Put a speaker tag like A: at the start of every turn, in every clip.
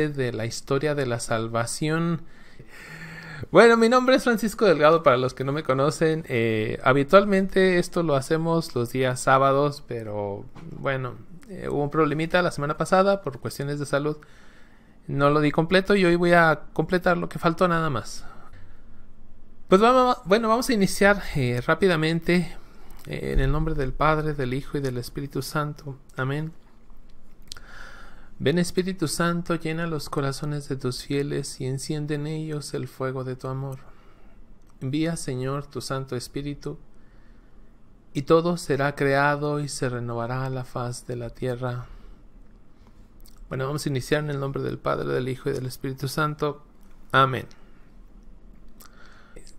A: de la historia de la salvación. Bueno, mi nombre es Francisco Delgado, para los que no me conocen. Eh, habitualmente esto lo hacemos los días sábados, pero bueno, eh, hubo un problemita la semana pasada por cuestiones de salud. No lo di completo y hoy voy a completar lo que faltó nada más. Pues vamos, bueno, vamos a iniciar eh, rápidamente en el nombre del Padre, del Hijo y del Espíritu Santo. Amén. Ven Espíritu Santo, llena los corazones de tus fieles y enciende en ellos el fuego de tu amor. Envía, Señor, tu Santo Espíritu, y todo será creado y se renovará la faz de la tierra. Bueno, vamos a iniciar en el nombre del Padre, del Hijo y del Espíritu Santo. Amén.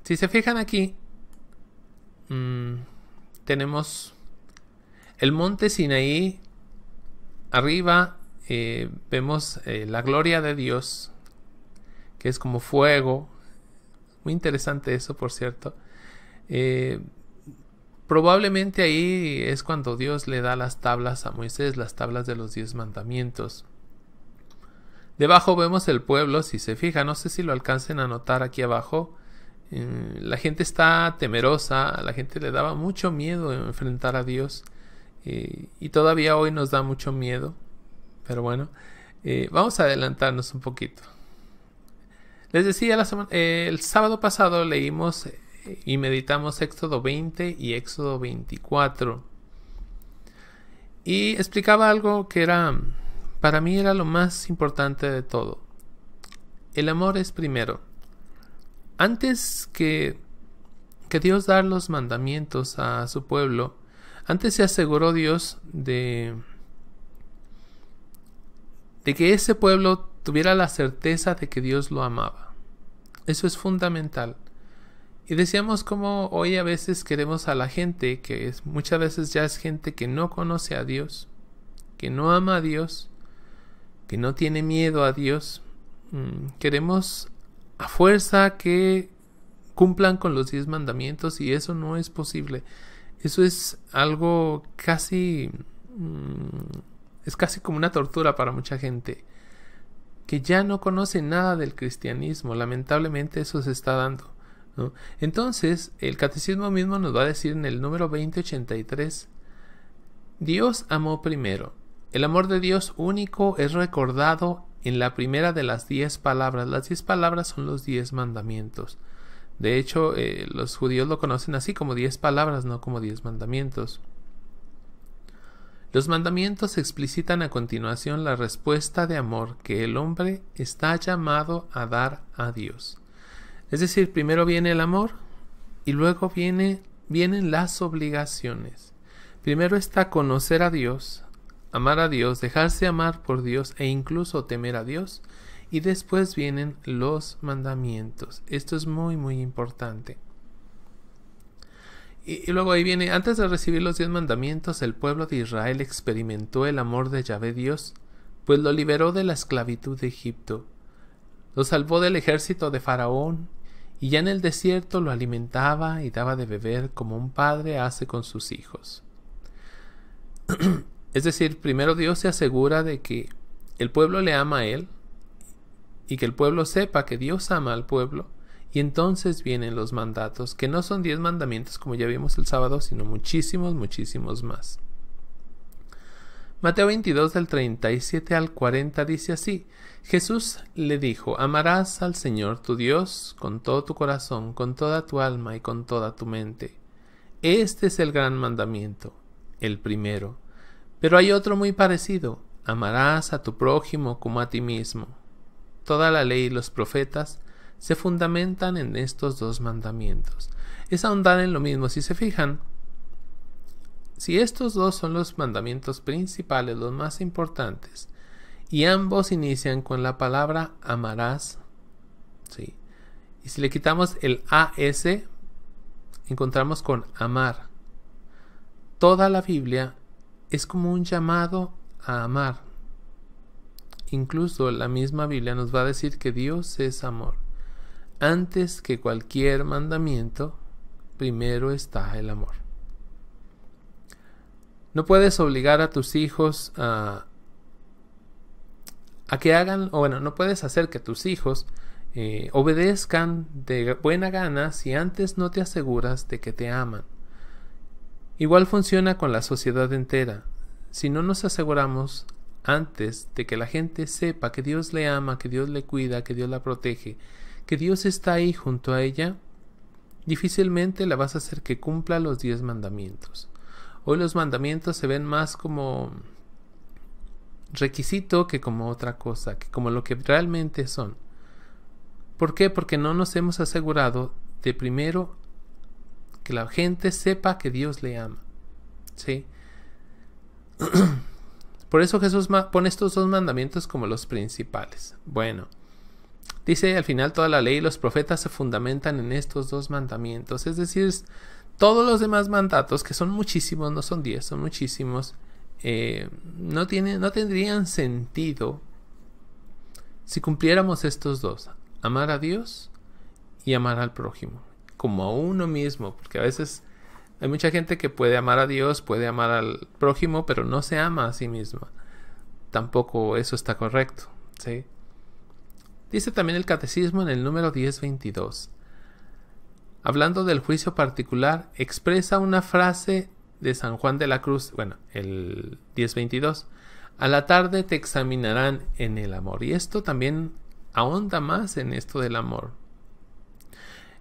A: Si se fijan aquí, mm, tenemos el monte Sinaí arriba eh, vemos eh, la gloria de Dios, que es como fuego. Muy interesante eso, por cierto. Eh, probablemente ahí es cuando Dios le da las tablas a Moisés, las tablas de los diez mandamientos. Debajo vemos el pueblo, si se fija, no sé si lo alcancen a notar aquí abajo. Mm, la gente está temerosa, a la gente le daba mucho miedo enfrentar a Dios y todavía hoy nos da mucho miedo. Pero bueno, eh, vamos a adelantarnos un poquito. Les decía, eh, el sábado pasado leímos eh, y meditamos Éxodo 20 y Éxodo 24. Y explicaba algo que era, para mí era lo más importante de todo. El amor es primero. Antes que, que Dios dar los mandamientos a su pueblo, antes se aseguró Dios de de que ese pueblo tuviera la certeza de que Dios lo amaba. Eso es fundamental. Y decíamos como hoy a veces queremos a la gente, que es, muchas veces ya es gente que no conoce a Dios, que no ama a Dios, que no tiene miedo a Dios. Mm, queremos a fuerza que cumplan con los diez mandamientos y eso no es posible. Eso es algo casi... Mm, es casi como una tortura para mucha gente, que ya no conoce nada del cristianismo. Lamentablemente eso se está dando. Entonces, el catecismo mismo nos va a decir en el número 2083, Dios amó primero. El amor de Dios único es recordado en la primera de las diez palabras. Las diez palabras son los diez mandamientos. De hecho, eh, los judíos lo conocen así como diez palabras, no como diez mandamientos. Los mandamientos explicitan a continuación la respuesta de amor que el hombre está llamado a dar a Dios. Es decir, primero viene el amor y luego vienen las obligaciones. Primero está conocer a Dios, amar a Dios, dejarse amar por Dios e incluso temer a Dios. Y después vienen los mandamientos. Esto es muy muy importante. Y, luego ahí viene, antes de recibir los diez mandamientos, el pueblo de Israel experimentó el amor de Yahvé Dios, pues lo liberó de la esclavitud de Egipto, lo salvó del ejército de Faraón, y ya en el desierto lo alimentaba y daba de beber como un padre hace con sus hijos. es decir, primero Dios se asegura de que el pueblo le ama a él, y que el pueblo sepa que Dios ama al pueblo, y entonces vienen los mandatos, que no son diez mandamientos como ya vimos el sábado, sino muchísimos, muchísimos más. Mateo 22 del 37 al 40 dice así, Jesús le dijo, amarás al Señor tu Dios con todo tu corazón, con toda tu alma y con toda tu mente. Este es el gran mandamiento, el primero. Pero hay otro muy parecido, amarás a tu prójimo como a ti mismo. Toda la ley y los profetas se fundamentan en estos dos mandamientos. Es ahondar en lo mismo. Si se fijan, si estos dos son los mandamientos principales, los más importantes, y ambos inician con la palabra amarás, ¿sí? y si le quitamos el AS, encontramos con amar. Toda la Biblia es como un llamado a amar. Incluso la misma Biblia nos va a decir que Dios es amor. Antes que cualquier mandamiento, primero está el amor. No puedes obligar a tus hijos a, que hagan, o bueno, no puedes hacer que tus hijos eh, obedezcan de buena gana si antes no te aseguras de que te aman. Igual funciona con la sociedad entera. Si no nos aseguramos antes de que la gente sepa que Dios le ama, que Dios le cuida, que Dios la protege, que Dios está ahí junto a ella, difícilmente la vas a hacer que cumpla los diez mandamientos. Hoy los mandamientos se ven más como requisito que como otra cosa, que como lo que realmente son. ¿Por qué? Porque no nos hemos asegurado de primero que la gente sepa que Dios le ama. ¿Sí? Por eso Jesús pone estos dos mandamientos como los principales. Bueno, Dice al final toda la ley y los profetas se fundamentan en estos dos mandamientos. Es decir, todos los demás mandatos, que son muchísimos, no son diez, son muchísimos, eh, no, tiene, no tendrían sentido si cumpliéramos estos dos. Amar a Dios y amar al prójimo, como a uno mismo, porque a veces hay mucha gente que puede amar a Dios, puede amar al prójimo, pero no se ama a sí misma. Tampoco eso está correcto, ¿sí? Dice también el catecismo en el número 1022. Hablando del juicio particular, expresa una frase de San Juan de la Cruz, bueno, el 1022. A la tarde te examinarán en el amor. Y esto también ahonda más en esto del amor.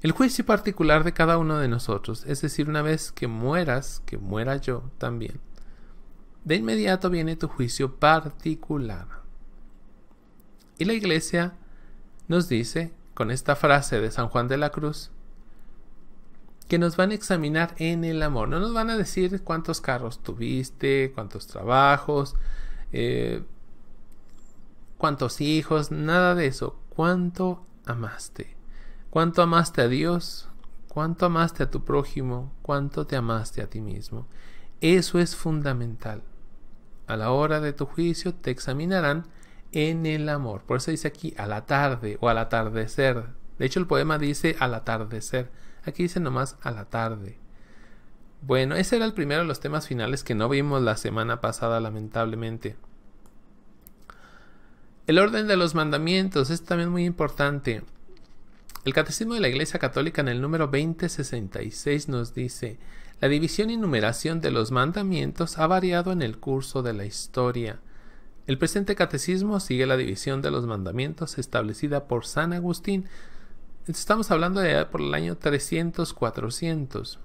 A: El juicio particular de cada uno de nosotros, es decir, una vez que mueras, que muera yo también, de inmediato viene tu juicio particular. Y la iglesia nos dice, con esta frase de San Juan de la Cruz, que nos van a examinar en el amor. No nos van a decir cuántos carros tuviste, cuántos trabajos, eh, cuántos hijos, nada de eso. ¿Cuánto amaste? ¿Cuánto amaste a Dios? ¿Cuánto amaste a tu prójimo? ¿Cuánto te amaste a ti mismo? Eso es fundamental. A la hora de tu juicio te examinarán en el amor. Por eso dice aquí a la tarde o al atardecer. De hecho, el poema dice al atardecer. Aquí dice nomás a la tarde. Bueno, ese era el primero de los temas finales que no vimos la semana pasada, lamentablemente. El orden de los mandamientos es también muy importante. El Catecismo de la Iglesia Católica en el número 2066 nos dice, la división y numeración de los mandamientos ha variado en el curso de la historia. El presente catecismo sigue la división de los mandamientos establecida por San Agustín. Estamos hablando de por el año 300-400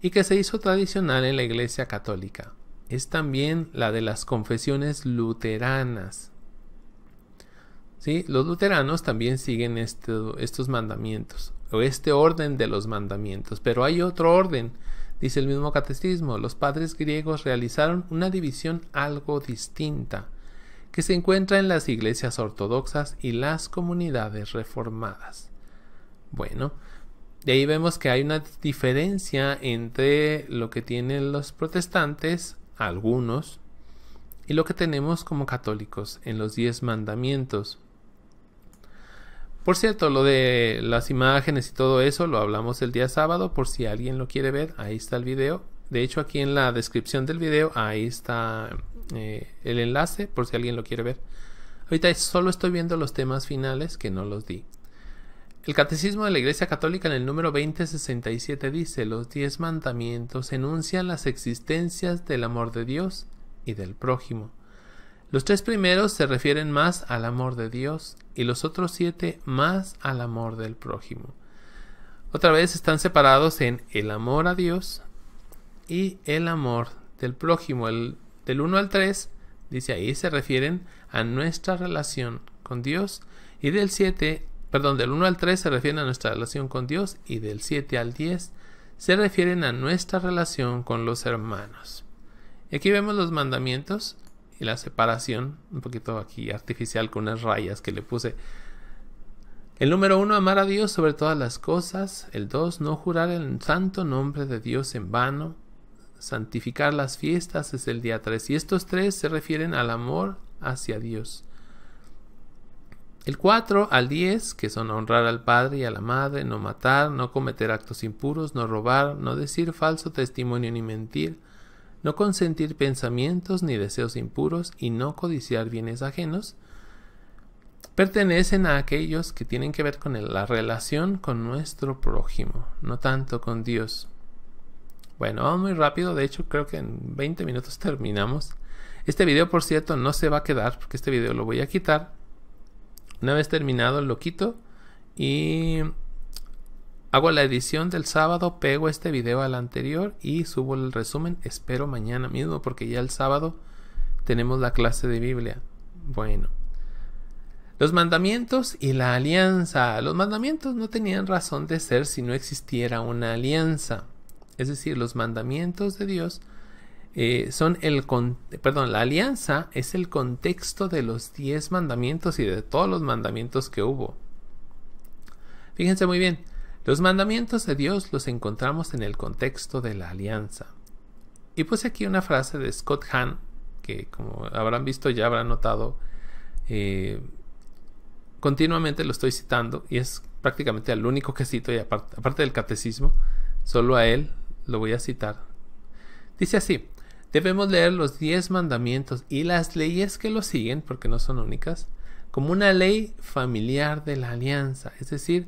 A: y que se hizo tradicional en la Iglesia Católica. Es también la de las confesiones luteranas. ¿Sí? Los luteranos también siguen estos mandamientos o este orden de los mandamientos, pero hay otro orden. Dice el mismo catecismo, los padres griegos realizaron una división algo distinta que se encuentra en las iglesias ortodoxas y las comunidades reformadas. Bueno, de ahí vemos que hay una diferencia entre lo que tienen los protestantes, algunos, y lo que tenemos como católicos en los diez mandamientos. Por cierto, lo de las imágenes y todo eso lo hablamos el día sábado, por si alguien lo quiere ver, ahí está el video. De hecho, aquí en la descripción del video, ahí está eh, el enlace por si alguien lo quiere ver. Ahorita solo estoy viendo los temas finales que no los di. El Catecismo de la Iglesia Católica en el número 2067 dice, los diez mandamientos enuncian las existencias del amor de Dios y del prójimo. Los tres primeros se refieren más al amor de Dios y los otros siete más al amor del prójimo. Otra vez están separados en el amor a Dios y el amor del prójimo. El del 1 al 3, dice ahí se refieren a nuestra relación con Dios y del 7, perdón, del 1 al 3 se refieren a nuestra relación con Dios y del 7 al 10 se refieren a nuestra relación con los hermanos. Y aquí vemos los mandamientos y la separación, un poquito aquí artificial con unas rayas que le puse. El número uno, amar a Dios sobre todas las cosas. El dos, no jurar el santo nombre de Dios en vano santificar las fiestas es el día 3 y estos tres se refieren al amor hacia Dios. El 4 al 10, que son honrar al padre y a la madre, no matar, no cometer actos impuros, no robar, no decir falso testimonio ni mentir, no consentir pensamientos ni deseos impuros y no codiciar bienes ajenos, pertenecen a aquellos que tienen que ver con la relación con nuestro prójimo, no tanto con Dios. Bueno, vamos muy rápido. De hecho, creo que en 20 minutos terminamos. Este video, por cierto, no se va a quedar porque este video lo voy a quitar. Una vez terminado, lo quito y hago la edición del sábado, pego este video al anterior y subo el resumen. Espero mañana mismo porque ya el sábado tenemos la clase de Biblia. Bueno. Los mandamientos y la alianza. Los mandamientos no tenían razón de ser si no existiera una alianza es decir, los mandamientos de Dios, eh, son el, perdón, la alianza es el contexto de los diez mandamientos y de todos los mandamientos que hubo. Fíjense muy bien, los mandamientos de Dios los encontramos en el contexto de la alianza. Y puse aquí una frase de Scott Hahn, que como habrán visto ya habrán notado, eh, continuamente lo estoy citando y es prácticamente el único que cito aparte del catecismo, solo a él lo voy a citar. Dice así, debemos leer los diez mandamientos y las leyes que lo siguen, porque no son únicas, como una ley familiar de la alianza. Es decir,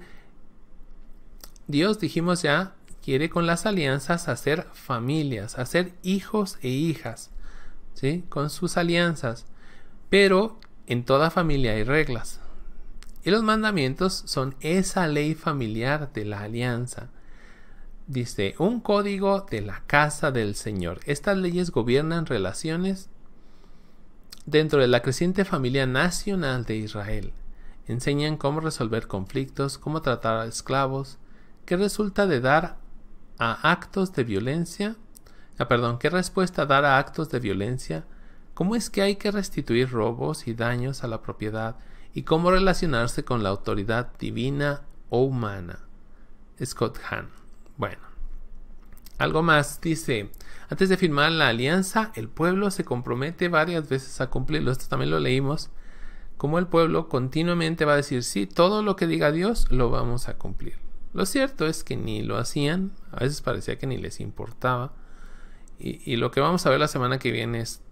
A: Dios, dijimos ya, quiere con las alianzas hacer familias, hacer hijos e hijas, ¿sí? Con sus alianzas. Pero en toda familia hay reglas. Y los mandamientos son esa ley familiar de la alianza. Dice, un código de la casa del Señor. Estas leyes gobiernan relaciones dentro de la creciente familia nacional de Israel. Enseñan cómo resolver conflictos, cómo tratar a esclavos, qué resulta de dar a actos de violencia, ah, perdón, qué respuesta dar a actos de violencia, cómo es que hay que restituir robos y daños a la propiedad y cómo relacionarse con la autoridad divina o humana. Scott Hahn. Bueno, algo más dice, antes de firmar la alianza, el pueblo se compromete varias veces a cumplirlo. Esto también lo leímos. Como el pueblo continuamente va a decir, sí, todo lo que diga Dios lo vamos a cumplir. Lo cierto es que ni lo hacían, a veces parecía que ni les importaba. Y, y lo que vamos a ver la semana que viene es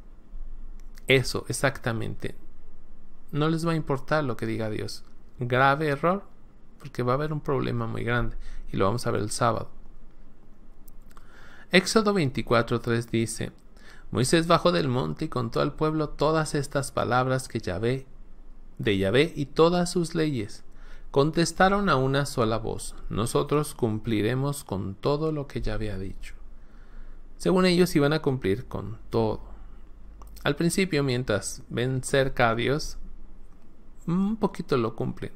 A: eso, exactamente. No les va a importar lo que diga Dios. Grave error, porque va a haber un problema muy grande y lo vamos a ver el sábado. Éxodo 24:3 dice, Moisés bajó del monte y contó al pueblo todas estas palabras que Yahvé, de Yahvé y todas sus leyes. Contestaron a una sola voz, nosotros cumpliremos con todo lo que Yahvé ha dicho. Según ellos iban a cumplir con todo. Al principio, mientras ven cerca a Dios, un poquito lo cumplen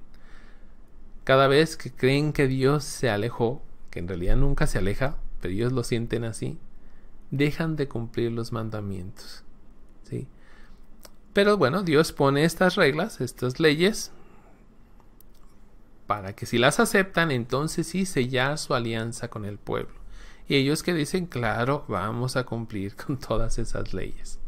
A: cada vez que creen que Dios se alejó, que en realidad nunca se aleja, pero ellos lo sienten así, dejan de cumplir los mandamientos. ¿sí? Pero bueno, Dios pone estas reglas, estas leyes, para que si las aceptan, entonces sí sellar su alianza con el pueblo. Y ellos que dicen, claro, vamos a cumplir con todas esas leyes.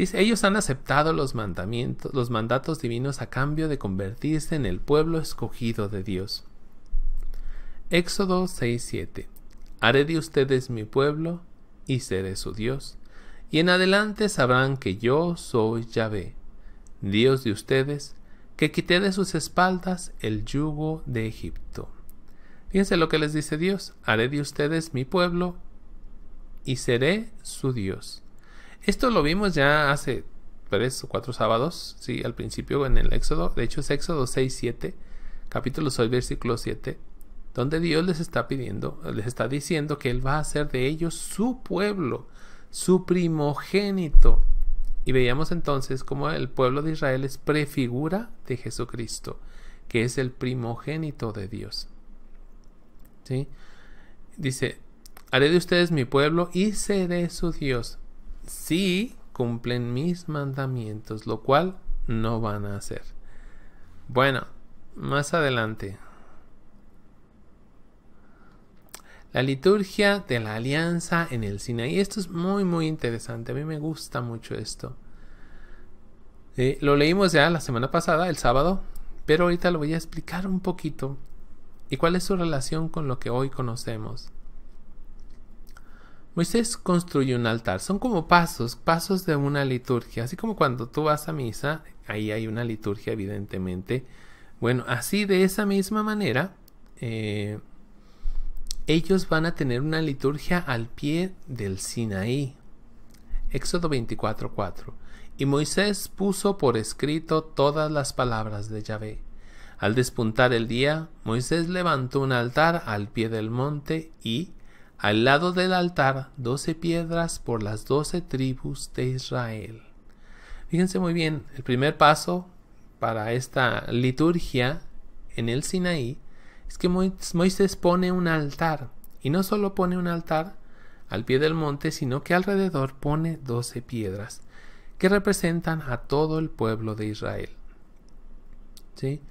A: Dice, ellos han aceptado los mandamientos, los mandatos divinos a cambio de convertirse en el pueblo escogido de Dios. Éxodo 6:7. Haré de ustedes mi pueblo y seré su Dios. Y en adelante sabrán que yo soy Yahvé, Dios de ustedes, que quité de sus espaldas el yugo de Egipto. Fíjense lo que les dice Dios, haré de ustedes mi pueblo y seré su Dios. Esto lo vimos ya hace tres o cuatro sábados, sí, al principio en el Éxodo. De hecho, es Éxodo 6, 7, capítulo 6, versículo 7, donde Dios les está pidiendo, les está diciendo que Él va a hacer de ellos su pueblo, su primogénito. Y veíamos entonces cómo el pueblo de Israel es prefigura de Jesucristo, que es el primogénito de Dios. Dice, haré de ustedes mi pueblo y seré su Dios si cumplen mis mandamientos, lo cual no van a hacer. Bueno, más adelante. La liturgia de la alianza en el cine y Esto es muy, muy interesante. A mí me gusta mucho esto. Eh, lo leímos ya la semana pasada, el sábado, pero ahorita lo voy a explicar un poquito. ¿Y cuál es su relación con lo que hoy conocemos? Moisés pues construyó un altar. Son como pasos, pasos de una liturgia. Así como cuando tú vas a misa, ahí hay una liturgia evidentemente. Bueno, así de esa misma manera, eh, ellos van a tener una liturgia al pie del Sinaí. Éxodo 24:4. Y Moisés puso por escrito todas las palabras de Yahvé. Al despuntar el día, Moisés levantó un altar al pie del monte y al lado del altar, doce piedras por las doce tribus de Israel. Fíjense muy bien, el primer paso para esta liturgia en el Sinaí es que Moisés pone un altar. Y no solo pone un altar al pie del monte, sino que alrededor pone doce piedras que representan a todo el pueblo de Israel. ¿Sí?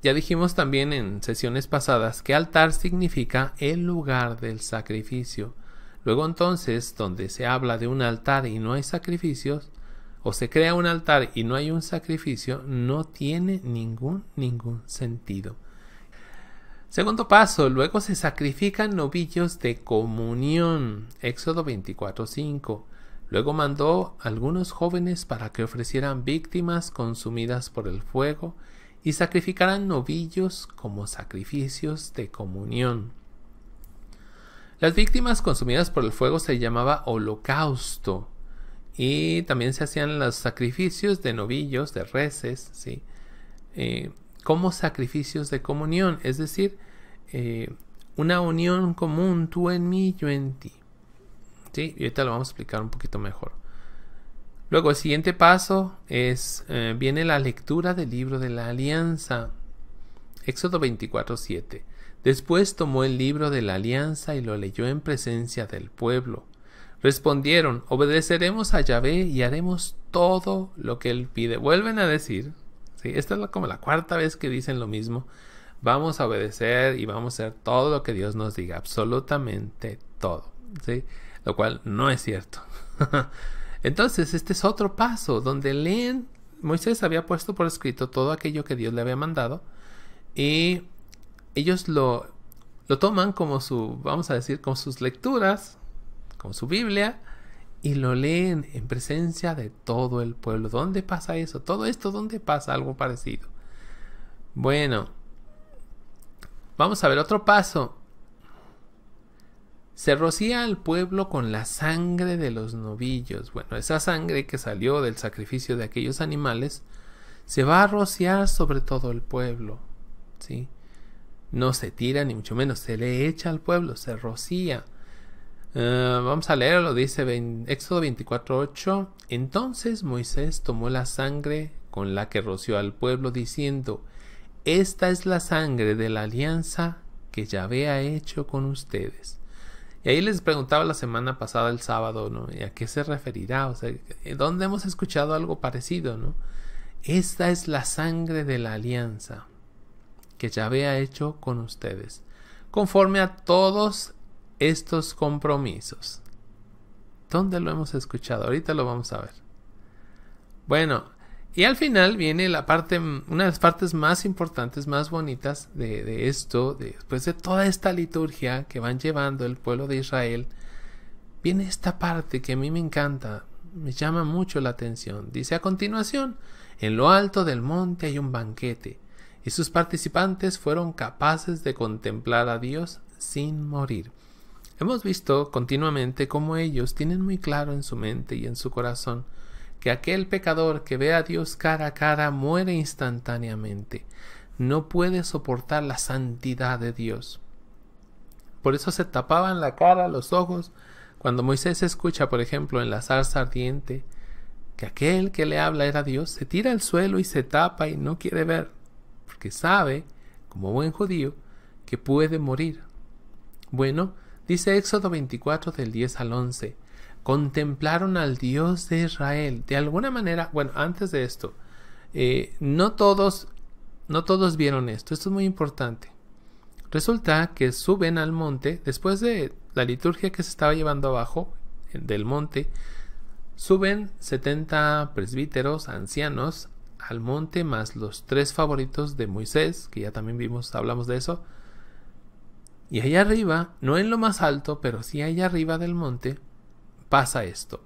A: Ya dijimos también en sesiones pasadas que altar significa el lugar del sacrificio. Luego entonces, donde se habla de un altar y no hay sacrificios, o se crea un altar y no hay un sacrificio, no tiene ningún, ningún sentido. Segundo paso, luego se sacrifican novillos de comunión. Éxodo 24:5. Luego mandó algunos jóvenes para que ofrecieran víctimas consumidas por el fuego y sacrificarán novillos como sacrificios de comunión. Las víctimas consumidas por el fuego se llamaba holocausto y también se hacían los sacrificios de novillos, de reses, ¿sí? Eh, como sacrificios de comunión, es decir, eh, una unión común tú en mí, yo en ti. Y ahorita lo vamos a explicar un poquito mejor. Luego el siguiente paso es, eh, viene la lectura del libro de la alianza. Éxodo 7 Después tomó el libro de la alianza y lo leyó en presencia del pueblo. Respondieron, obedeceremos a Yahvé y haremos todo lo que él pide. Vuelven a decir, esta es como la cuarta vez que dicen lo mismo, vamos a obedecer y vamos a hacer todo lo que Dios nos diga, absolutamente todo, lo cual no es cierto. Entonces, este es otro paso donde leen, Moisés había puesto por escrito todo aquello que Dios le había mandado y ellos lo, lo toman como su, vamos a decir, como sus lecturas, como su Biblia y lo leen en presencia de todo el pueblo. ¿Dónde pasa eso? Todo esto, ¿dónde pasa algo parecido? Bueno, vamos a ver otro paso. Se rocía al pueblo con la sangre de los novillos. Bueno, esa sangre que salió del sacrificio de aquellos animales se va a rociar sobre todo el pueblo. ¿sí? No se tira ni mucho menos, se le echa al pueblo, se rocía. Eh, vamos a leerlo, dice Éxodo 24:8. Entonces Moisés tomó la sangre con la que roció al pueblo, diciendo: Esta es la sangre de la alianza que Yahvé ha hecho con ustedes. Y ahí les preguntaba la semana pasada, el sábado, ¿no? ¿Y a qué se referirá? O sea, ¿eh, ¿dónde hemos escuchado algo parecido, no? Esta es la sangre de la alianza que Yahvé ha hecho con ustedes, conforme a todos estos compromisos. ¿Dónde lo hemos escuchado? Ahorita lo vamos a ver. Bueno, y al final viene la parte, mm, una de las partes más importantes, más bonitas de, esto, después de toda esta liturgia que van llevando el pueblo de Israel, viene esta parte que a mí me encanta, me llama mucho la atención. Dice a continuación, en lo alto del monte hay un banquete, y sus participantes fueron capaces de contemplar a Dios sin morir. Hemos visto continuamente cómo ellos tienen muy claro en su mente y en su corazón que aquel pecador que ve a Dios cara a cara muere instantáneamente. No puede soportar la santidad de Dios. Por eso se tapaban la cara, los ojos, cuando Moisés escucha, por ejemplo, en la zarza ardiente, que aquel que le habla era Dios, se tira al suelo y se tapa y no quiere ver, porque sabe, como buen judío, que puede morir. Bueno, dice Éxodo 24 del 10 al 11, contemplaron al Dios de Israel. De alguna manera, bueno, antes de esto, eh, no todos, no todos vieron esto. Esto es muy importante. Resulta que suben al monte, después de la liturgia que se estaba llevando abajo del monte, suben 70 presbíteros, ancianos, al monte, más los tres favoritos de Moisés, que ya también vimos, hablamos de eso. Y allá arriba, no en lo más alto, pero sí allá arriba del monte, pasa esto.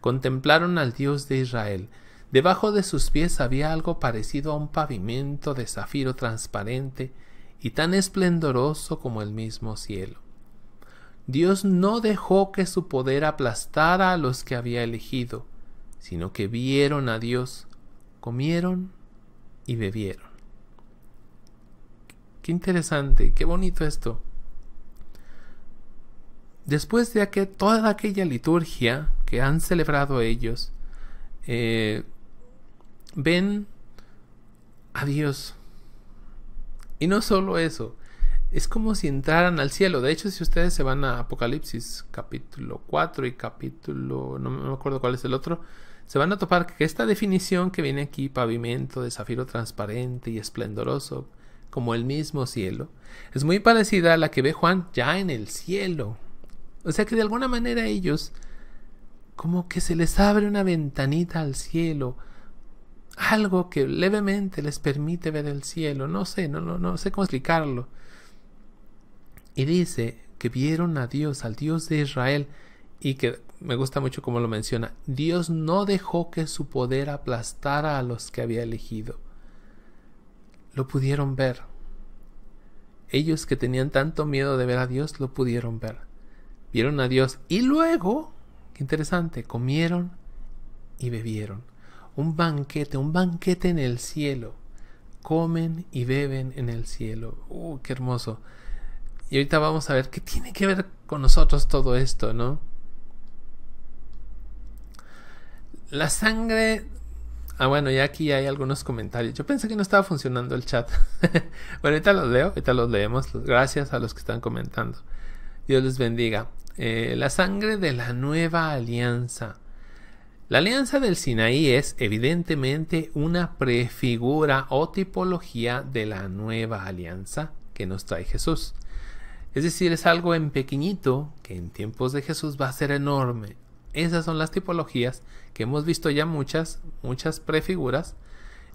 A: Contemplaron al Dios de Israel. Debajo de sus pies había algo parecido a un pavimento de zafiro transparente y tan esplendoroso como el mismo cielo. Dios no dejó que su poder aplastara a los que había elegido, sino que vieron a Dios, comieron y bebieron. Qué interesante, qué bonito esto. Después de que toda aquella liturgia que han celebrado ellos, eh, ven a Dios. Y no solo eso, es como si entraran al cielo. De hecho, si ustedes se van a Apocalipsis capítulo 4 y capítulo, no me acuerdo cuál es el otro, se van a topar que esta definición que viene aquí, pavimento de zafiro transparente y esplendoroso, como el mismo cielo, es muy parecida a la que ve Juan ya en el cielo. O sea que de alguna manera ellos como que se les abre una ventanita al cielo, algo que levemente les permite ver el cielo, no sé, no, no, no sé cómo explicarlo. Y dice que vieron a Dios, al Dios de Israel, y que me gusta mucho cómo lo menciona, Dios no dejó que su poder aplastara a los que había elegido. Lo pudieron ver. Ellos que tenían tanto miedo de ver a Dios, lo pudieron ver vieron a Dios y luego, qué interesante, comieron y bebieron. Un banquete, un banquete en el cielo. Comen y beben en el cielo. ¡Uh, qué hermoso! Y ahorita vamos a ver qué tiene que ver con nosotros todo esto, ¿no? La sangre... Ah, bueno, ya aquí hay algunos comentarios. Yo pensé que no estaba funcionando el chat. bueno, ahorita los leo, ahorita los leemos. Gracias a los que están comentando. Dios les bendiga. Eh, la sangre de la nueva alianza. La alianza del Sinaí es evidentemente una prefigura o tipología de la nueva alianza que nos trae Jesús. Es decir, es algo en pequeñito que en tiempos de Jesús va a ser enorme. Esas son las tipologías que hemos visto ya muchas, muchas prefiguras.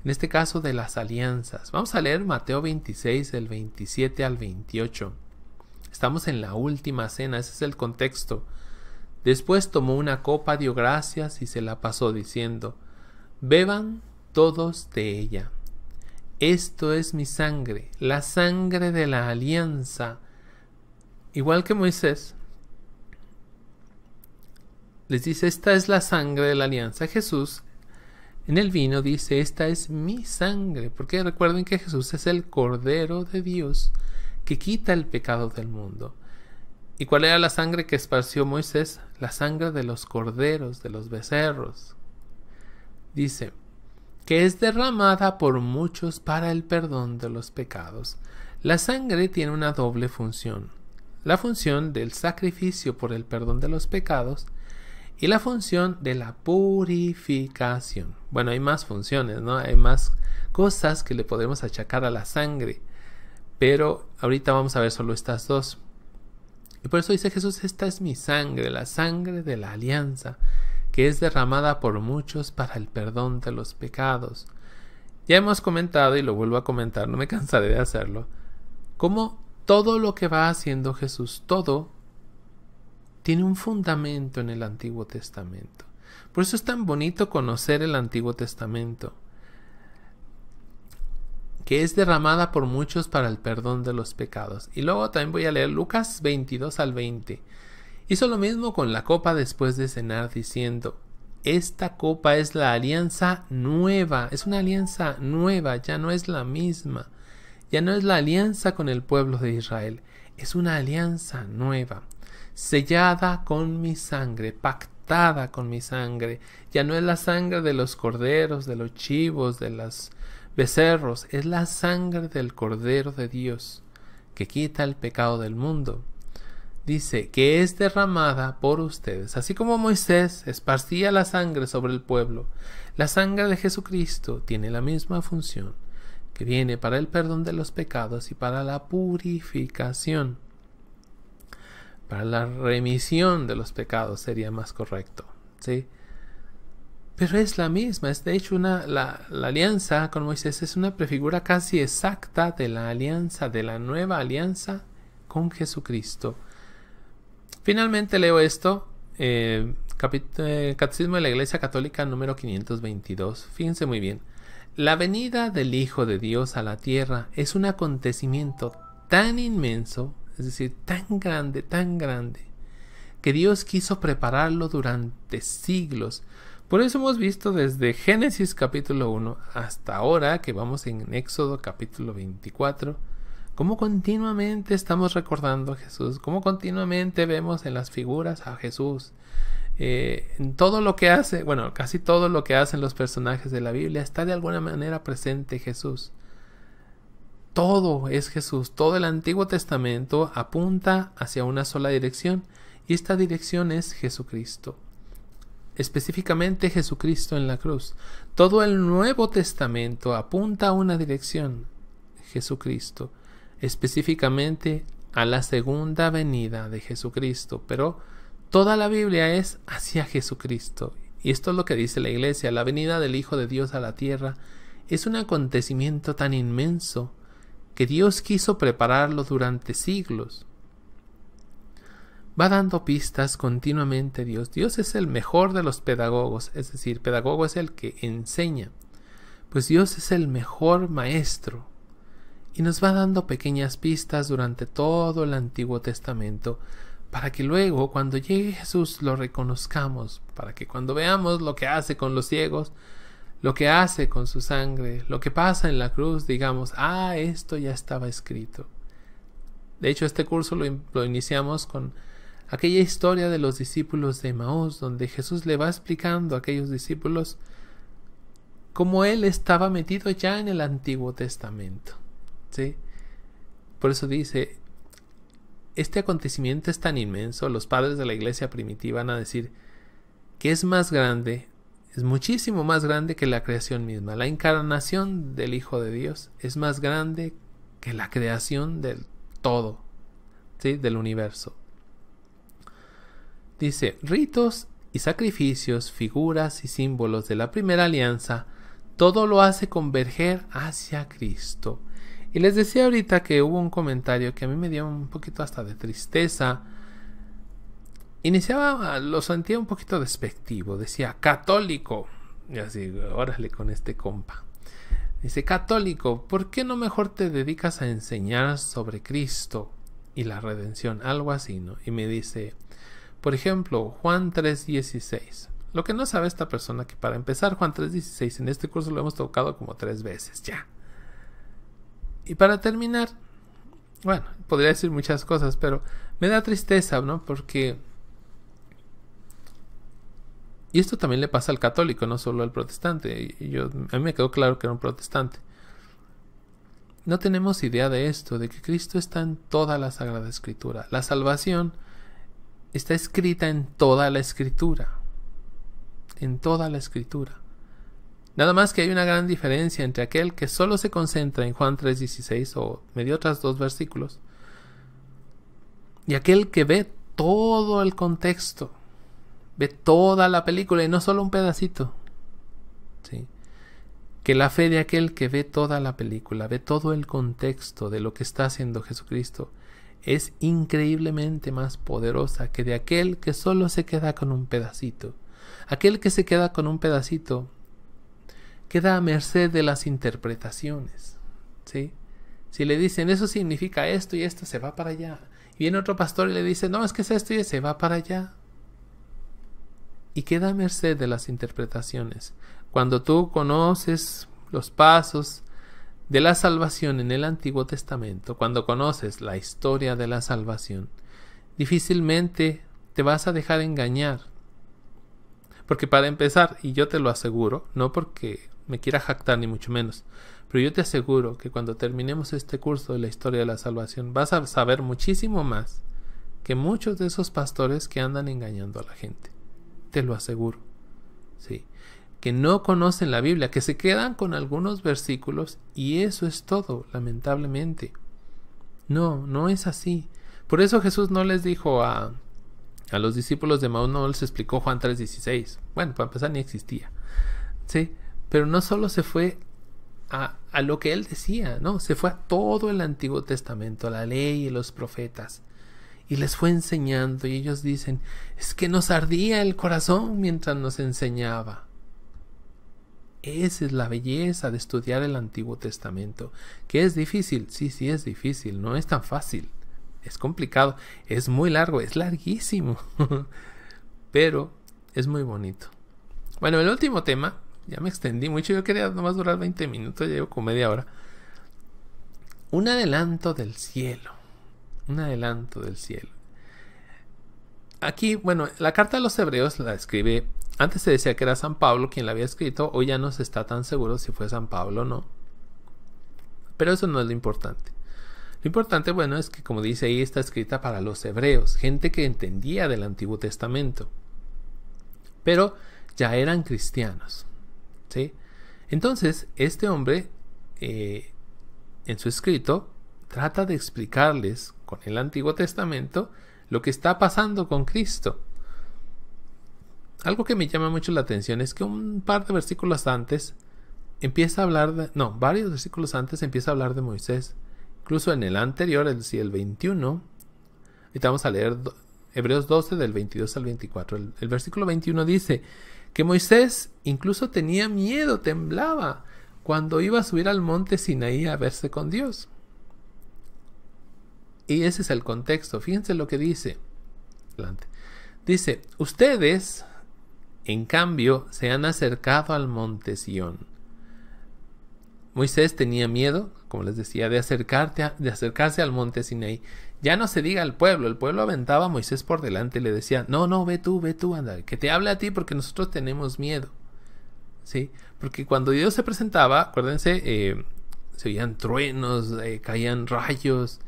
A: En este caso de las alianzas. Vamos a leer Mateo 26, del 27 al 28. Estamos en la última cena, ese es el contexto. Después tomó una copa, dio gracias y se la pasó diciendo, Beban todos de ella. Esto es mi sangre, la sangre de la alianza. Igual que Moisés, les dice, esta es la sangre de la alianza. Jesús en el vino dice, esta es mi sangre, porque recuerden que Jesús es el Cordero de Dios que quita el pecado del mundo. ¿Y cuál era la sangre que esparció Moisés? La sangre de los corderos, de los becerros. Dice, que es derramada por muchos para el perdón de los pecados. La sangre tiene una doble función. La función del sacrificio por el perdón de los pecados y la función de la purificación. Bueno, hay más funciones, ¿no? Hay más cosas que le podemos achacar a la sangre. Pero ahorita vamos a ver solo estas dos. Y por eso dice Jesús, esta es mi sangre, la sangre de la alianza, que es derramada por muchos para el perdón de los pecados. Ya hemos comentado, y lo vuelvo a comentar, no me cansaré de hacerlo, cómo todo lo que va haciendo Jesús, todo, tiene un fundamento en el Antiguo Testamento. Por eso es tan bonito conocer el Antiguo Testamento que es derramada por muchos para el perdón de los pecados. Y luego también voy a leer Lucas 22 al 20. Hizo lo mismo con la copa después de cenar diciendo, esta copa es la alianza nueva, es una alianza nueva, ya no es la misma, ya no es la alianza con el pueblo de Israel, es una alianza nueva, sellada con mi sangre, pactada con mi sangre, ya no es la sangre de los corderos, de los chivos, de las becerros, es la sangre del Cordero de Dios, que quita el pecado del mundo. Dice que es derramada por ustedes. Así como Moisés esparcía la sangre sobre el pueblo, la sangre de Jesucristo tiene la misma función, que viene para el perdón de los pecados y para la purificación. Para la remisión de los pecados sería más correcto. ¿sí? Pero es la misma, es de hecho una, la, alianza con Moisés es una prefigura casi exacta de la alianza, de la nueva alianza con Jesucristo. Finalmente leo esto, eh, eh, Catecismo de la Iglesia Católica número 522. Fíjense muy bien, la venida del Hijo de Dios a la tierra es un acontecimiento tan inmenso, es decir, tan grande, tan grande, que Dios quiso prepararlo durante siglos por eso hemos visto desde Génesis capítulo 1 hasta ahora que vamos en Éxodo capítulo 24, cómo continuamente estamos recordando a Jesús, cómo continuamente vemos en las figuras a Jesús. Eh, en todo lo que hace, bueno, casi todo lo que hacen los personajes de la Biblia está de alguna manera presente Jesús. Todo es Jesús, todo el Antiguo Testamento apunta hacia una sola dirección y esta dirección es Jesucristo específicamente Jesucristo en la cruz. Todo el Nuevo Testamento apunta a una dirección, Jesucristo, específicamente a la segunda venida de Jesucristo, pero toda la Biblia es hacia Jesucristo. Y esto es lo que dice la Iglesia, la venida del Hijo de Dios a la tierra es un acontecimiento tan inmenso que Dios quiso prepararlo durante siglos va dando pistas continuamente Dios. Dios es el mejor de los pedagogos, es decir, pedagogo es el que enseña. Pues Dios es el mejor maestro y nos va dando pequeñas pistas durante todo el Antiguo Testamento para que luego cuando llegue Jesús lo reconozcamos, para que cuando veamos lo que hace con los ciegos, lo que hace con su sangre, lo que pasa en la cruz, digamos, ah, esto ya estaba escrito. De hecho, este curso lo, lo iniciamos con aquella historia de los discípulos de Maús, donde Jesús le va explicando a aquellos discípulos cómo él estaba metido ya en el Antiguo Testamento. ¿sí? Por eso dice, este acontecimiento es tan inmenso, los padres de la iglesia primitiva van a decir que es más grande, es muchísimo más grande que la creación misma. La encarnación del Hijo de Dios es más grande que la creación del todo, del universo. Dice, ritos y sacrificios, figuras y símbolos de la primera alianza, todo lo hace converger hacia Cristo. Y les decía ahorita que hubo un comentario que a mí me dio un poquito hasta de tristeza. Iniciaba, lo sentía un poquito despectivo, decía católico. Y así, órale con este compa. Dice, católico, ¿por qué no mejor te dedicas a enseñar sobre Cristo y la redención? Algo así, ¿no? Y me dice, por ejemplo, Juan 3.16. Lo que no sabe esta persona que para empezar Juan 3.16 en este curso lo hemos tocado como tres veces ya. Y para terminar, bueno, podría decir muchas cosas, pero me da tristeza, ¿no? Porque... Y esto también le pasa al católico, no solo al protestante. yo, a mí me quedó claro que era un protestante. No tenemos idea de esto, de que Cristo está en toda la Sagrada Escritura. La salvación está escrita en toda la escritura. En toda la escritura. Nada más que hay una gran diferencia entre aquel que solo se concentra en Juan 3:16 o medio otros dos versículos y aquel que ve todo el contexto, ve toda la película y no solo un pedacito. ¿sí? Que la fe de aquel que ve toda la película, ve todo el contexto de lo que está haciendo Jesucristo es increíblemente más poderosa que de aquel que solo se queda con un pedacito. Aquel que se queda con un pedacito queda a merced de las interpretaciones. ¿sí? Si le dicen eso significa esto y esto, se va para allá. Y viene otro pastor y le dice, no, es que es esto y se va para allá. Y queda a merced de las interpretaciones. Cuando tú conoces los pasos de la salvación en el Antiguo Testamento, cuando conoces la historia de la salvación, difícilmente te vas a dejar engañar. Porque para empezar, y yo te lo aseguro, no porque me quiera jactar ni mucho menos, pero yo te aseguro que cuando terminemos este curso de la historia de la salvación vas a saber muchísimo más que muchos de esos pastores que andan engañando a la gente. Te lo aseguro. Sí que no conocen la Biblia, que se quedan con algunos versículos y eso es todo, lamentablemente. No, no es así. Por eso Jesús no les dijo a, a los discípulos de Maús, no les explicó Juan 3:16. Bueno, para empezar ni existía. ¿Sí? Pero no solo se fue a, a, lo que él decía, no, se fue a todo el Antiguo Testamento, la ley y los profetas. Y les fue enseñando y ellos dicen, es que nos ardía el corazón mientras nos enseñaba. Esa es la belleza de estudiar el Antiguo Testamento. ¿Que es difícil? Sí, sí, es difícil, no es tan fácil. Es complicado, es muy largo, es larguísimo, pero es muy bonito. Bueno, el último tema, ya me extendí mucho, yo quería nomás durar 20 minutos, ya llevo como media hora. Un adelanto del cielo, un adelanto del cielo. Aquí, bueno, la carta a los hebreos la escribe antes se decía que era San Pablo quien la había escrito, hoy ya no se está tan seguro si fue San Pablo o no. Pero eso no es lo importante. Lo importante, bueno, es que como dice ahí, está escrita para los hebreos, gente que entendía del Antiguo Testamento. Pero ya eran cristianos. Entonces, este hombre, eh, en su escrito, trata de explicarles con el Antiguo Testamento lo que está pasando con Cristo algo que me llama mucho la atención es que un par de versículos antes empieza a hablar de, no, varios versículos antes empieza a hablar de Moisés. Incluso en el anterior, el, el 21, y vamos a leer Hebreos 12 del 22 al 24. El, versículo 21 dice que Moisés incluso tenía miedo, temblaba cuando iba a subir al monte Sinaí a verse con Dios. Y ese es el contexto. Fíjense lo que dice. Dice, ustedes, en cambio, se han acercado al monte Sión. Moisés tenía miedo, como les decía, de, de acercarse al monte Sinaí. Ya no se diga al pueblo, el pueblo aventaba a Moisés por delante y le decía, no, no, ve tú, ve tú, anda, que te hable a ti porque nosotros tenemos miedo. ¿Sí? Porque cuando Dios se presentaba, acuérdense, eh, se oían truenos, eh, caían rayos,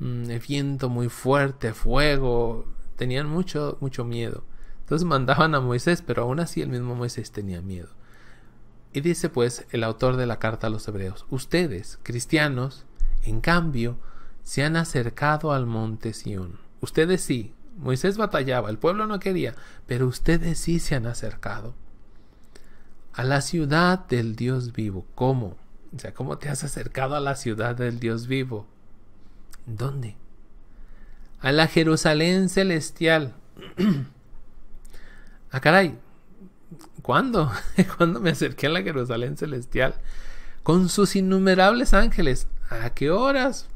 A: mm, viento muy fuerte, fuego, tenían mucho, mucho miedo. Entonces mandaban a Moisés, pero aún así el mismo Moisés tenía miedo. Y dice pues el autor de la carta a los hebreos, ustedes, cristianos, en cambio, se han acercado al monte Sión. Ustedes sí, Moisés batallaba, el pueblo no quería, pero ustedes sí se han acercado a la ciudad del Dios vivo. ¿Cómo? O sea, ¿cómo te has acercado a la ciudad del Dios vivo? ¿Dónde? A la Jerusalén celestial. a ah, caray, ¿cuándo? ¿Cuándo me acerqué a la Jerusalén celestial? Con sus innumerables ángeles. ¿A qué horas?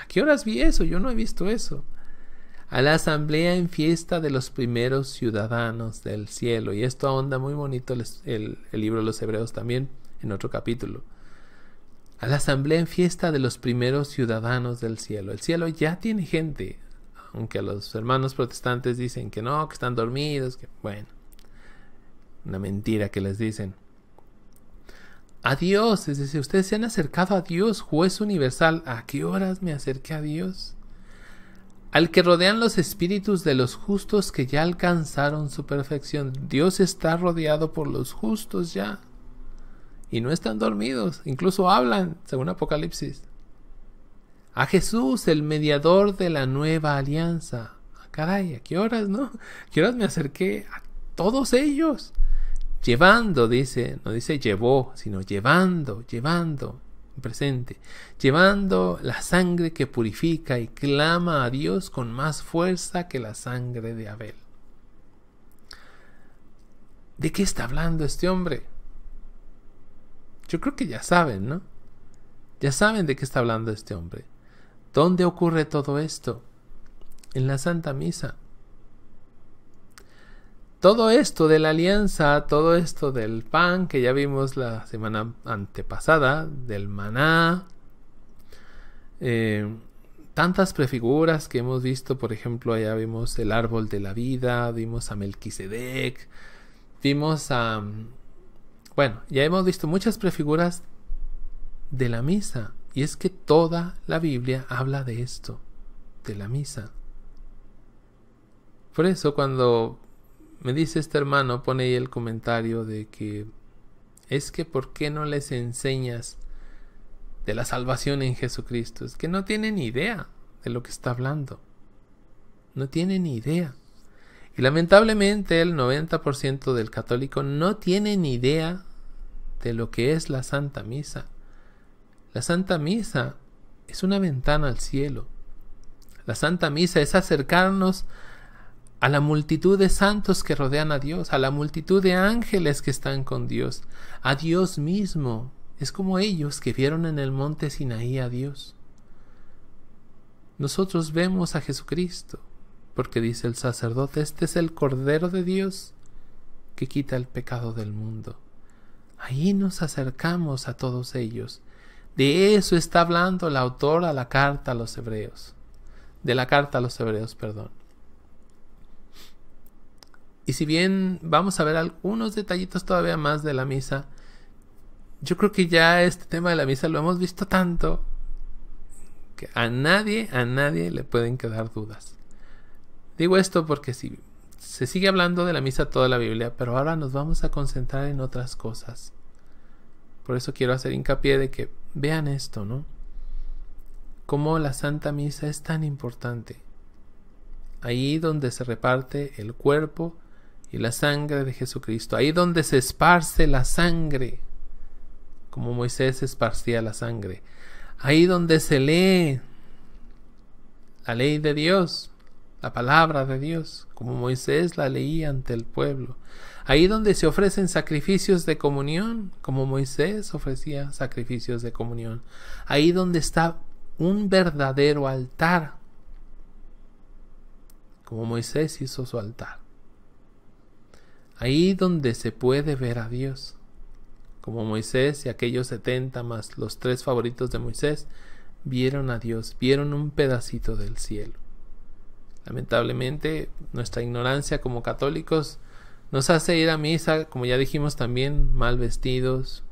A: ¿A qué horas vi eso? Yo no he visto eso. A la asamblea en fiesta de los primeros ciudadanos del cielo. Y esto ahonda muy bonito el libro de los Hebreos también, en otro capítulo. A la asamblea en fiesta de los primeros ciudadanos del cielo. El cielo ya tiene gente aunque los hermanos protestantes dicen que no, que están dormidos, que bueno, una mentira que les dicen. A Dios, es decir, ustedes se han acercado a Dios, juez universal. ¿A qué horas me acerqué a Dios? Al que rodean los espíritus de los justos que ya alcanzaron su perfección. Dios está rodeado por los justos ya. Y no están dormidos, incluso hablan, según Apocalipsis a Jesús, el mediador de la nueva alianza. Ah, caray, ¿a qué horas, no? ¿A qué horas me acerqué a todos ellos? Llevando, dice, no dice llevó, sino llevando, llevando, presente, llevando la sangre que purifica y clama a Dios con más fuerza que la sangre de Abel. ¿De qué está hablando este hombre? Yo creo que ya saben, ¿no? Ya saben de qué está hablando este hombre. ¿Dónde ocurre todo esto? En la Santa Misa. Todo esto de la alianza, todo esto del pan que ya vimos la semana antepasada, del maná, eh, tantas prefiguras que hemos visto, por ejemplo, allá vimos el árbol de la vida, vimos a Melquisedec, vimos a... Mm, bueno, ya hemos visto muchas prefiguras de la misa. Y es que toda la Biblia habla de esto, de la misa. Por eso cuando me dice este hermano, pone ahí el comentario de que es que ¿por qué no les enseñas de la salvación en Jesucristo? Es que no tienen idea de lo que está hablando. No tienen idea. Y lamentablemente el 90% del católico no tiene ni idea de lo que es la Santa Misa. La Santa Misa es una ventana al cielo. La Santa Misa es acercarnos a la multitud de santos que rodean a Dios, a la multitud de ángeles que están con Dios, a Dios mismo. Es como ellos que vieron en el monte Sinaí a Dios. Nosotros vemos a Jesucristo, porque dice el sacerdote, este es el Cordero de Dios que quita el pecado del mundo. Ahí nos acercamos a todos ellos de eso está hablando el autor a la carta a los hebreos. De la carta a los hebreos, perdón. Y si bien vamos a ver algunos detallitos todavía más de la misa, yo creo que ya este tema de la misa lo hemos visto tanto que a nadie, a nadie le pueden quedar dudas. Digo esto porque si se sigue hablando de la misa toda la Biblia, pero ahora nos vamos a concentrar en otras cosas. Por eso quiero hacer hincapié de que vean esto, ¿no? Cómo la Santa Misa es tan importante. Ahí donde se reparte el cuerpo y la sangre de Jesucristo. Ahí donde se esparce la sangre, como Moisés esparcía la sangre. Ahí donde se lee la ley de Dios, la palabra de Dios, como Moisés la leía ante el pueblo. Ahí donde se ofrecen sacrificios de comunión, como Moisés ofrecía sacrificios de comunión. Ahí donde está un verdadero altar, como Moisés hizo su altar. Ahí donde se puede ver a Dios, como Moisés y aquellos setenta más los tres favoritos de Moisés, vieron a Dios, vieron un pedacito del cielo. Lamentablemente, nuestra ignorancia como católicos nos hace ir a misa, como ya dijimos también, mal vestidos,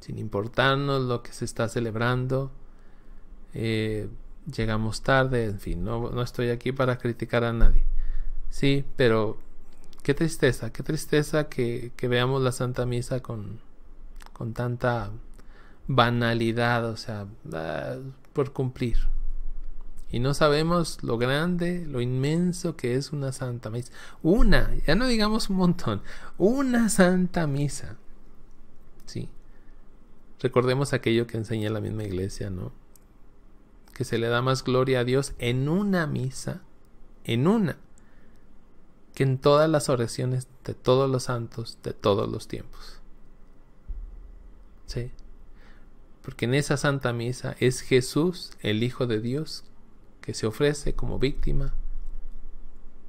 A: sin importarnos lo que se está celebrando. Eh, llegamos tarde, en fin, no, estoy aquí para criticar a nadie. Sí, pero qué tristeza, qué tristeza que, que veamos la Santa Misa con, con tanta banalidad, o sea, ah, por cumplir. Y no sabemos lo grande, lo inmenso que es una santa misa. Una, ya no digamos un montón, una santa misa. Sí. Recordemos aquello que enseña la misma iglesia, ¿no? Que se le da más gloria a Dios en una misa, en una, que en todas las oraciones de todos los santos de todos los tiempos. Sí. Porque en esa santa misa es Jesús, el Hijo de Dios, que se ofrece como víctima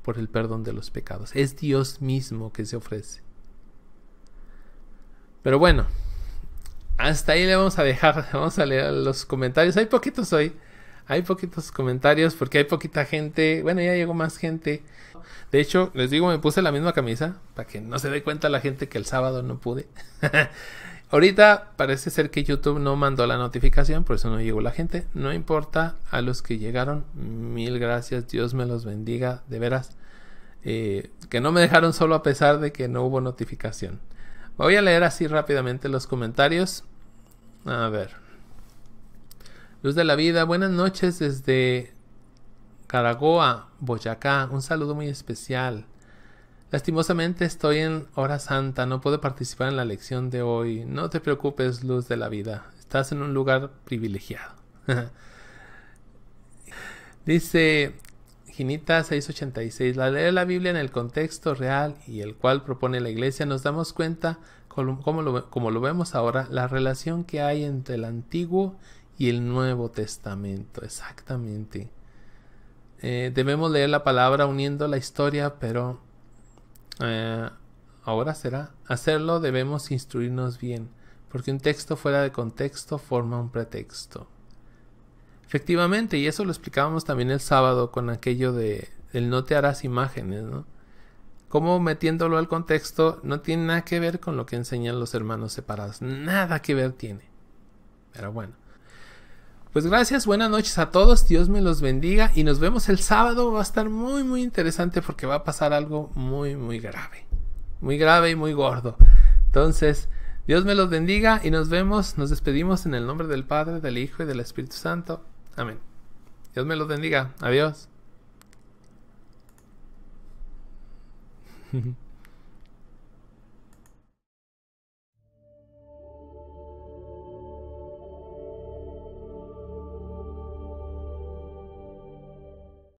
A: por el perdón de los pecados. Es Dios mismo que se ofrece. Pero bueno, hasta ahí le vamos a dejar, vamos a leer los comentarios. Hay poquitos hoy, hay poquitos comentarios porque hay poquita gente. Bueno, ya llegó más gente. De hecho, les digo, me puse la misma camisa para que no se dé cuenta la gente que el sábado no pude. Ahorita parece ser que YouTube no mandó la notificación, por eso no llegó la gente. No importa a los que llegaron, mil gracias, Dios me los bendiga, de veras. Eh, que no me dejaron solo a pesar de que no hubo notificación. Voy a leer así rápidamente los comentarios. A ver. Luz de la vida, buenas noches desde Caragoa, Boyacá. Un saludo muy especial. Lastimosamente estoy en hora santa, no puedo participar en la lección de hoy. No te preocupes, luz de la vida. Estás en un lugar privilegiado. Dice Ginita 686, La leer la Biblia en el contexto real y el cual propone la Iglesia, nos damos cuenta, como lo, vemos ahora, la relación que hay entre el Antiguo y el Nuevo Testamento. Exactamente. Eh, debemos leer la palabra uniendo la historia, pero eh, ahora será, hacerlo debemos instruirnos bien, porque un texto fuera de contexto forma un pretexto. Efectivamente, y eso lo explicábamos también el sábado con aquello de el no te harás imágenes, ¿no? Como metiéndolo al contexto no tiene nada que ver con lo que enseñan los hermanos separados, nada que ver tiene. Pero bueno. Pues gracias, buenas noches a todos, Dios me los bendiga y nos vemos el sábado, va a estar muy muy interesante porque va a pasar algo muy muy grave, muy grave y muy gordo. Entonces, Dios me los bendiga y nos vemos, nos despedimos en el nombre del Padre, del Hijo y del Espíritu Santo. Amén. Dios me los bendiga, adiós.